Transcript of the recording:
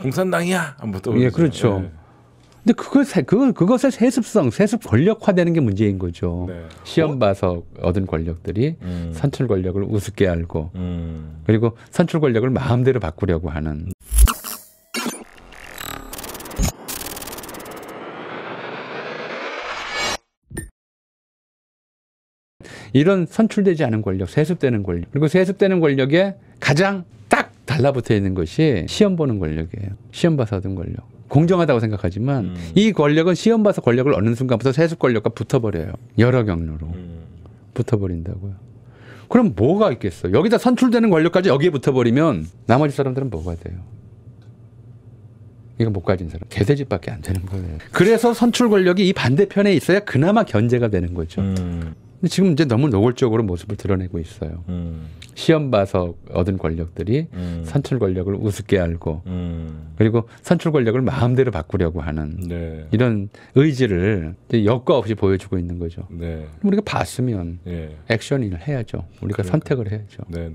공산당이야. 한번 또. 예, 그렇죠. 네. 근데 그걸 그걸 그것의 세습성, 세습 권력화되는 게 문제인 거죠. 네. 시험 봐서 얻은 권력들이 음. 선출 권력을 우습게 알고 음. 그리고 선출 권력을 마음대로 바꾸려고 하는. 이런 선출되지 않은 권력, 세습되는 권력, 그리고 세습되는 권력에 가장 달라붙어 있는 것이 시험 보는 권력이에요. 시험 봐서 얻은 권력. 공정하다고 생각하지만 음. 이 권력은 시험 봐서 권력을 얻는 순간부터 세습 권력과 붙어버려요. 여러 경로로 음. 붙어버린다고요. 그럼 뭐가 있겠어? 여기다 선출되는 권력까지 여기에 붙어버리면 나머지 사람들은 뭐가 돼요? 이거 못 가진 사람 개돼지밖에 안 되는 거예요. 그래서 선출 권력이 이 반대편에 있어야 그나마 견제가 되는 거죠. 음. 근데 지금 이제 너무 노골적으로 모습을 드러내고 있어요. 음. 시험 봐서 얻은 권력들이 음. 선출 권력을 우습게 알고 음. 그리고 선출 권력을 마음대로 바꾸려고 하는 네. 이런 의지를 여과 없이 보여주고 있는 거죠. 네. 우리가 봤으면 네. 액션을 해야죠. 우리가 그러니까. 선택을 해야죠. 네.